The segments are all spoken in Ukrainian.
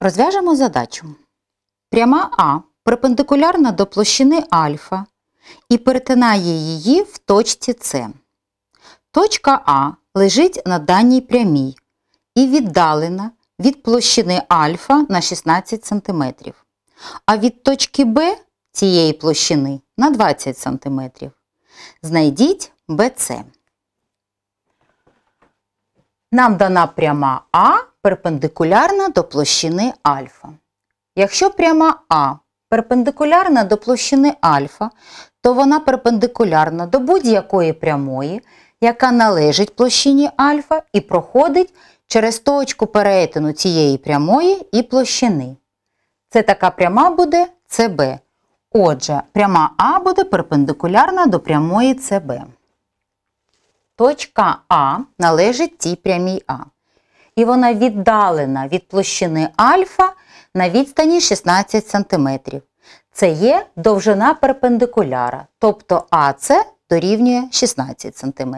Розв'яжемо задачу. Пряма А перпендикулярна до площини альфа і перетинає її в точці С. Точка А лежить на даній прямій і віддалена від площини альфа на 16 см. А від точки Б цієї площини на 20 см. Знайдіть БЦ. Нам дана пряма А перпендикулярна до площини альфа. Якщо пряма А перпендикулярна до площини альфа, то вона перпендикулярна до будь-якої прямої, яка належить площині альфа і проходить через точку перетину цієї прямої і площини. Це така пряма буде ЦБ. Отже, пряма А буде перпендикулярна до прямої ЦБ. Точка А належить цій прямій А. І вона віддалена від площини альфа на відстані 16 см. Це є довжина перпендикуляра, тобто АС дорівнює 16 см.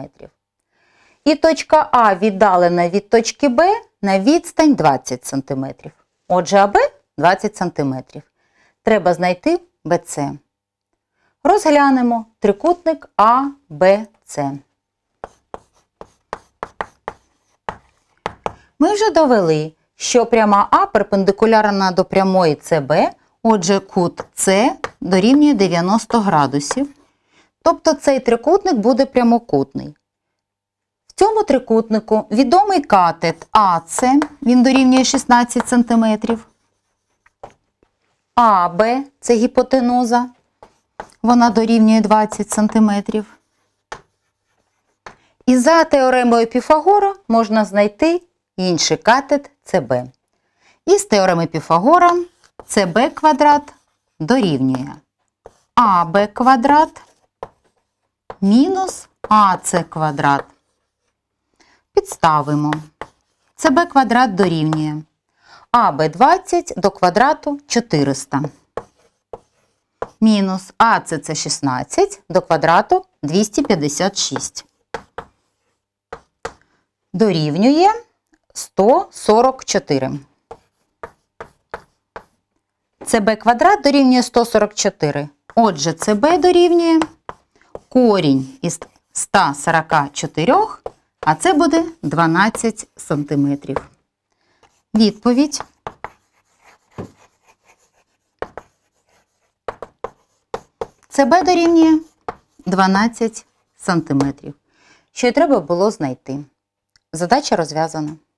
І точка А віддалена від точки Б на відстань 20 см. Отже, АБ 20 см. Треба знайти БЦ. Розглянемо трикутник АБЦ. Ми вже довели, що пряма А перпендикулярна до прямої СБ, отже, кут С дорівнює 90 градусів. Тобто цей трикутник буде прямокутний. В цьому трикутнику відомий катет АС, він дорівнює 16 см. АБ це гіпотенуза, вона дорівнює 20 см. І за теоремою Піфагора можна знайти інший катет це b. І з теореми Піфагора cb квадрат дорівнює аб квадрат мінус АЦ квадрат. Підставимо cb квадрат дорівнює АБ20 до квадрату 400. Мінус АЦ 16 до квадрату 256. Дорівнює 144. ЦБ квадрат дорівнює 144. Отже, ЦБ дорівнює корінь із 144, а це буде 12 сантиметрів. Відповідь. ЦБ дорівнює 12 сантиметрів. Що й треба було знайти. Задача розв'язана.